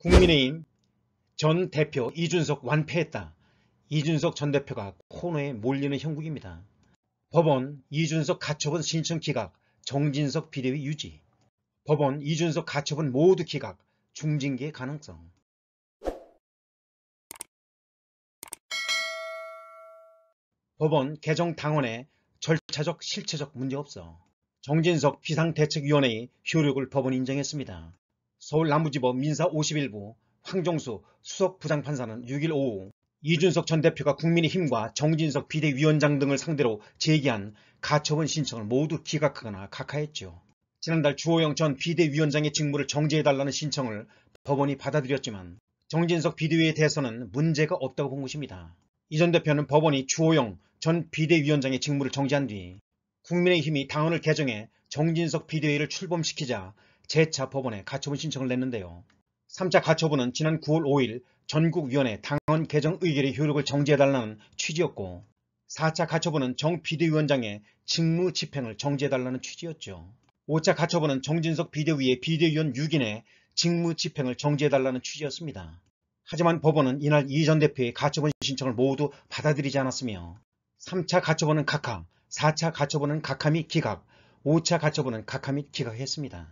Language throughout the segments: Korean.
국민의힘 전 대표 이준석 완패했다. 이준석 전 대표가 코너에 몰리는 형국입니다. 법원 이준석 가처분 신청 기각, 정진석 비대위 유지. 법원 이준석 가처분 모두 기각, 중징계 가능성. 법원 개정 당원의 절차적 실체적 문제없어. 정진석 비상대책위원회의 효력을 법원 인정했습니다. 서울 남부지법 민사 51부 황종수 수석 부장판사는 6일 오후 이준석 전 대표가 국민의힘과 정진석 비대위원장 등을 상대로 제기한 가처분 신청을 모두 기각하거나 각하했죠. 지난달 주호영 전 비대위원장의 직무를 정지해달라는 신청을 법원이 받아들였지만 정진석 비대위에 대해서는 문제가 없다고 본 것입니다. 이 전 대표는 법원이 주호영 전 비대위원장의 직무를 정지한 뒤 국민의힘이 당헌을 개정해 정진석 비대위를 출범시키자 재차법원에 가처분 신청을 냈는데요. 3차 가처분은 지난 9월 5일 전국위원회 당헌 개정 의결의 효력을 정지해달라는 취지였고 4차 가처분은 정 비대위원장의 직무 집행을 정지해달라는 취지였죠. 5차 가처분은 정진석 비대위의 비대위원 6인의 직무 집행을 정지해달라는 취지였습니다. 하지만 법원은 이날 이 전 대표의 가처분 신청을 모두 받아들이지 않았으며 3차 가처분은 각하, 4차 가처분은 각함이 기각, 5차 가처분은 각하 및 기각했습니다.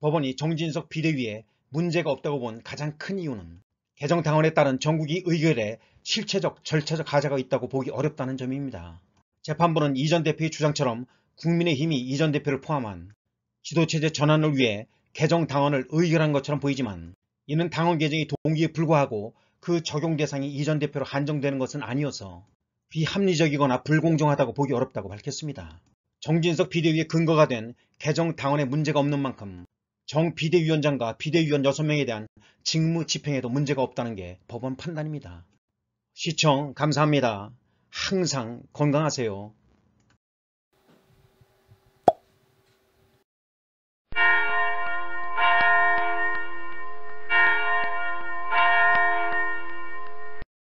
법원이 정진석 비대위에 문제가 없다고 본 가장 큰 이유는 개정당원에 따른 전국이 의결에 실체적 절차적 하자가 있다고 보기 어렵다는 점입니다. 재판부는 이 전 대표의 주장처럼 국민의힘이 이 전 대표를 포함한 지도체제 전환을 위해 개정당원을 의결한 것처럼 보이지만 이는 당원 개정이 동기에 불과하고 그 적용 대상이 이 전 대표로 한정되는 것은 아니어서 비합리적이거나 불공정하다고 보기 어렵다고 밝혔습니다. 정진석 비대위의 근거가 된 개정 당원의 문제가 없는 만큼 정 비대위원장과 비대위원 6명에 대한 직무 집행에도 문제가 없다는 게 법원 판단입니다. 시청 감사합니다. 항상 건강하세요.